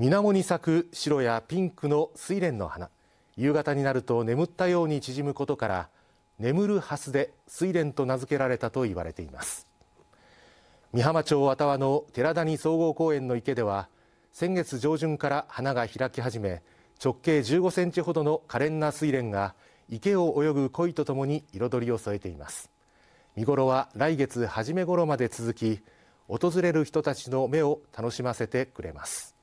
水面に咲く白やピンクの睡蓮の花夕方になると眠ったように縮むことから眠る蓮で睡蓮と名付けられたと言われています美浜町和田の寺谷総合公園の池では先月上旬から花が開き始め直径15センチほどの可憐な睡蓮が池を泳ぐ鯉とともに彩りを添えています見頃は来月初め頃まで続き訪れる人たちの目を楽しませてくれます